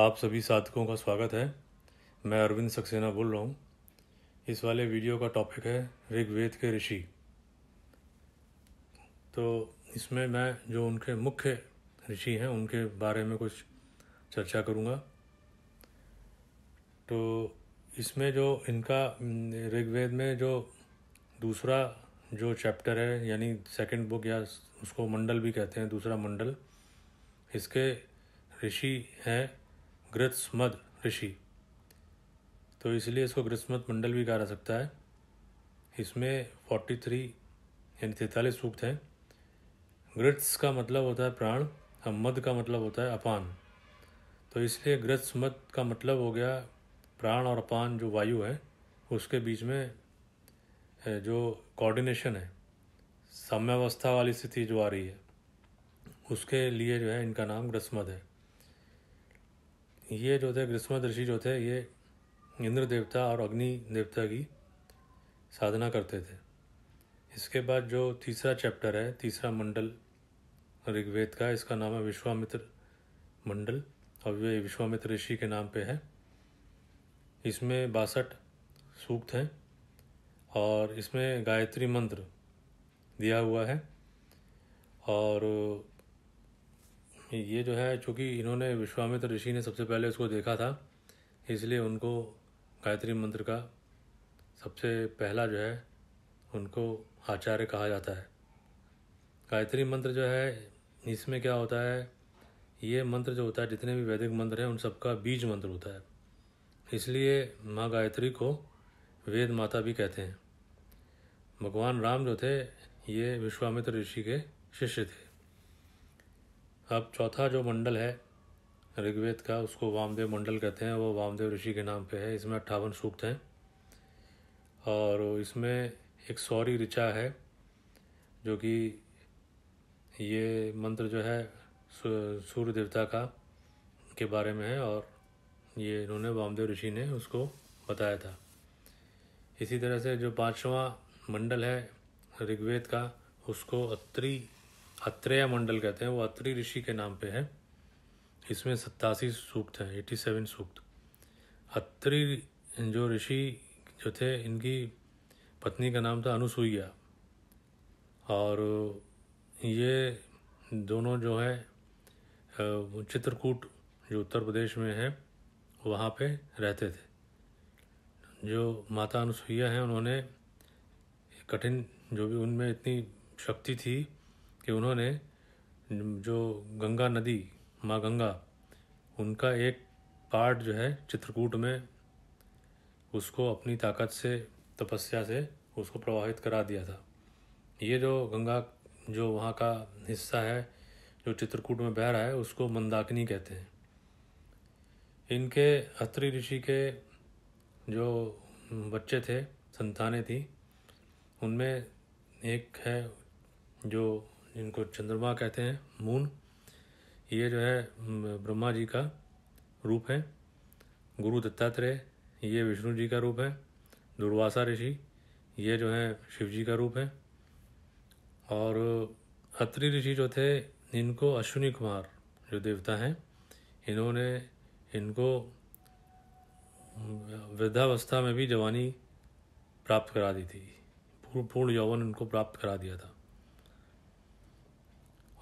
आप सभी साधकों का स्वागत है मैं अरविंद सक्सेना बोल रहा हूँ इस वाले वीडियो का टॉपिक है ऋग्वेद के ऋषि तो इसमें मैं जो उनके मुख्य ऋषि हैं उनके बारे में कुछ चर्चा करूँगा तो इसमें जो इनका ऋग्वेद में जो दूसरा जो चैप्टर है यानी सेकंड बुक या उसको मंडल भी कहते हैं दूसरा मंडल इसके ऋषि हैं ग्रत्समद ऋषि तो इसलिए इसको ग्रस्मत मंडल भी कहा जा सकता है इसमें फोर्टी थ्री यानी तैंतालीस सूक्त हैं ग्रत्स का मतलब होता है प्राण और मद का मतलब होता है अपान तो इसलिए ग्रत्समत का मतलब हो गया प्राण और अपान जो वायु है उसके बीच में जो कोऑर्डिनेशन है साम्यावस्था वाली स्थिति जो आ रही है उसके लिए जो है इनका नाम ग्रस्मद है ये जो थे ग्रीष्मदर्शी जो थे ये इंद्र देवता और अग्नि देवता की साधना करते थे इसके बाद जो तीसरा चैप्टर है तीसरा मंडल ऋग्वेद का इसका नाम है विश्वामित्र मंडल और ये विश्वामित्र ऋषि के नाम पे है इसमें बासठ सूक्त हैं और इसमें गायत्री मंत्र दिया हुआ है और ये जो है चूँकि इन्होंने विश्वामित्र ऋषि ने सबसे पहले उसको देखा था इसलिए उनको गायत्री मंत्र का सबसे पहला जो है उनको आचार्य कहा जाता है गायत्री मंत्र जो है इसमें क्या होता है ये मंत्र जो होता है जितने भी वैदिक मंत्र हैं उन सबका बीज मंत्र होता है इसलिए माँ गायत्री को वेद माता भी कहते हैं भगवान राम जो थे ये विश्वामित्र ऋषि के शिष्य थे अब चौथा जो मंडल है ऋग्वेद का उसको वामदेव मंडल कहते हैं वो वामदेव ऋषि के नाम पे है इसमें अट्ठावन सूक्त हैं और इसमें एक सौरी ऋचा है जो कि ये मंत्र जो है सूर्य देवता का के बारे में है और ये इन्होंने वामदेव ऋषि ने उसको बताया था इसी तरह से जो पांचवा मंडल है ऋग्वेद का उसको अत्रि अत्रेया मंडल कहते हैं वो अत्रि ऋषि के नाम पे है इसमें सत्तासी सूक्त हैं एटी सेवन सूक्त अत्रि जो ऋषि जो थे इनकी पत्नी का नाम था अनुसुईया और ये दोनों जो है चित्रकूट जो उत्तर प्रदेश में है वहाँ पे रहते थे जो माता अनुसुईया हैं उन्होंने कठिन जो भी उनमें इतनी शक्ति थी कि उन्होंने जो गंगा नदी माँ गंगा उनका एक पार्ट जो है चित्रकूट में उसको अपनी ताकत से तपस्या से उसको प्रवाहित करा दिया था ये जो गंगा जो वहाँ का हिस्सा है जो चित्रकूट में बह रहा है उसको मंदाकिनी कहते हैं इनके अत्रि ऋषि के जो बच्चे थे संतानें थी उनमें एक है जो इनको चंद्रमा कहते हैं मून ये जो है ब्रह्मा जी का रूप है गुरु दत्तात्रेय ये विष्णु जी का रूप है दुर्वासा ऋषि ये जो है शिव जी का रूप है और अत्रि ऋषि जो थे इनको अश्विनी कुमार जो देवता हैं इन्होंने इनको वृद्धावस्था में भी जवानी प्राप्त करा दी थी पूर्ण पूर्ण यौवन इनको प्राप्त करा दिया था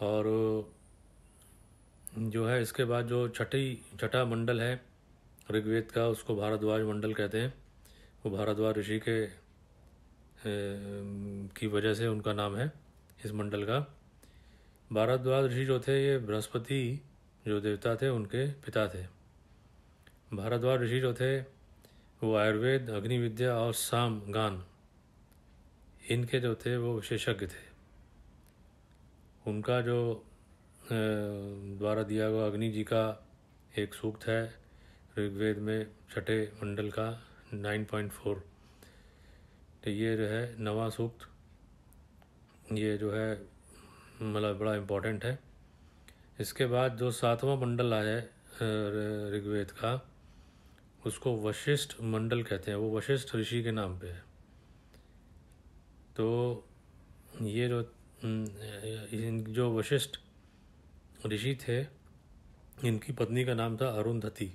और जो है इसके बाद जो छठी छठा मंडल है ऋग्वेद का उसको भारद्वाज मंडल कहते हैं वो भारद्वाज ऋषि के की वजह से उनका नाम है इस मंडल का भारद्वाज ऋषि जो थे ये बृहस्पति जो देवता थे उनके पिता थे भारद्वाज ऋषि जो थे वो आयुर्वेद अग्निविद्या और साम गान इनके जो थे वो विशेषज्ञ थे उनका जो द्वारा दिया हुआ अग्नि जी का एक सूक्त है ऋग्वेद में छठे मंडल का 9.4 तो ये जो है नवा सूक्त ये जो है मतलब बड़ा इम्पोर्टेंट है इसके बाद जो सातवां मंडल आया है ऋग्वेद का उसको वशिष्ठ मंडल कहते हैं वो वशिष्ठ ऋषि के नाम पे है तो ये जो जो वशिष्ठ ऋषि थे इनकी पत्नी का नाम था अरुंधति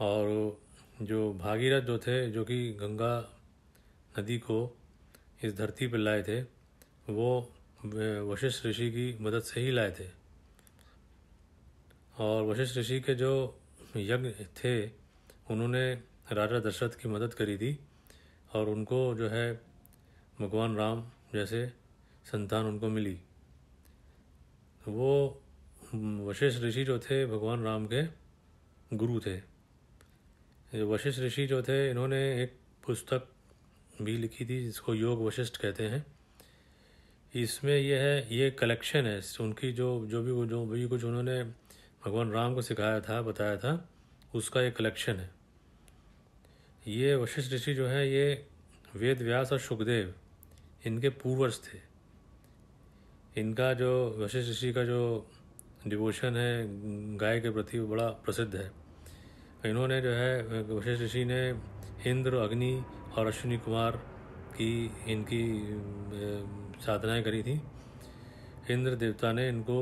और जो भागीरथ जो थे जो कि गंगा नदी को इस धरती पर लाए थे वो वशिष्ठ ऋषि की मदद से ही लाए थे और वशिष्ठ ऋषि के जो यज्ञ थे उन्होंने राजा दशरथ की मदद करी थी और उनको जो है भगवान राम जैसे संतान उनको मिली तो वो वशिष्ठ ऋषि जो थे भगवान राम के गुरु थे वशिष्ठ ऋषि जो थे इन्होंने एक पुस्तक भी लिखी थी जिसको योग वशिष्ठ कहते हैं इसमें यह है ये कलेक्शन है उनकी जो जो भी जो भी कुछ उन्होंने भगवान राम को सिखाया था बताया था उसका एक कलेक्शन है ये वशिष्ठ ऋषि जो है ये वेद व्यास और सुखदेव इनके पूर्वज थे इनका जो वशिष्ठ ऋषि का जो डिवोशन है गाय के प्रति बड़ा प्रसिद्ध है इन्होंने जो है वशिष्ठ ऋषि ने इंद्र अग्नि और अश्विनी कुमार की इनकी साधनाएं करी थी इंद्र देवता ने इनको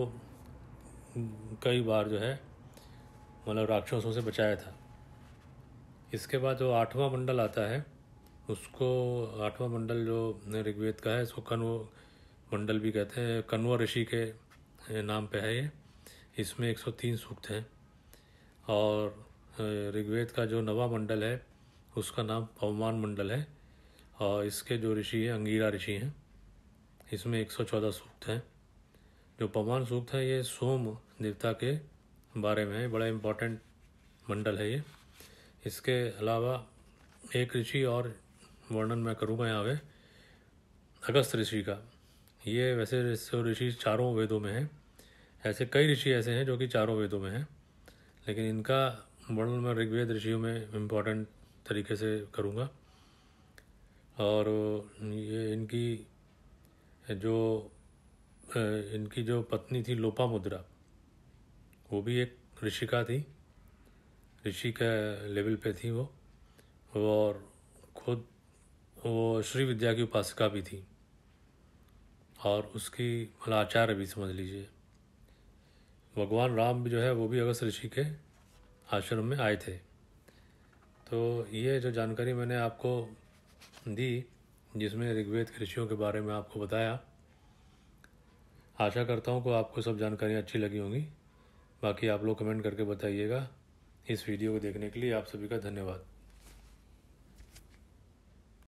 कई बार जो है मतलब राक्षसों से बचाया था इसके बाद जो आठवां मंडल आता है उसको आठवां मंडल जो ऋग्वेद का है इसको कन्व मंडल भी कहते हैं कन्व ऋषि के नाम पे है ये इसमें 103 सूक्त हैं और ऋग्वेद का जो नवा मंडल है उसका नाम पवमान मंडल है और इसके जो ऋषि हैं अंगीरा ऋषि हैं इसमें 114 सूक्त हैं जो पवमान सूक्त हैं ये सोम देवता के बारे में है बड़ा इम्पोर्टेंट मंडल है ये इसके अलावा एक ऋषि और वर्णन मैं करूँगा यहाँ पे अगस्त ऋषि का ये वैसे ऋषि चारों वेदों में हैं ऐसे कई ऋषि ऐसे हैं जो कि चारों वेदों में हैं लेकिन इनका वर्णन मैं ऋग्वेद ऋषियों में इम्पोर्टेंट तरीके से करूँगा और ये इनकी जो इनकी जो पत्नी थी लोपा मुद्रा वो भी एक ऋषिका थी ऋषि के लेवल पे थी वो और वो श्री विद्या की उपासिका भी थी और उसकी आचार्य भी समझ लीजिए भगवान राम भी जो है वो भी अगस्त ऋषि के आश्रम में आए थे तो ये जो जानकारी मैंने आपको दी जिसमें ऋग्वेद के ऋषियों के बारे में आपको बताया आशा करता हूँ को आपको सब जानकारियाँ अच्छी लगी होंगी बाकी आप लोग कमेंट करके बताइएगा इस वीडियो को देखने के लिए आप सभी का धन्यवाद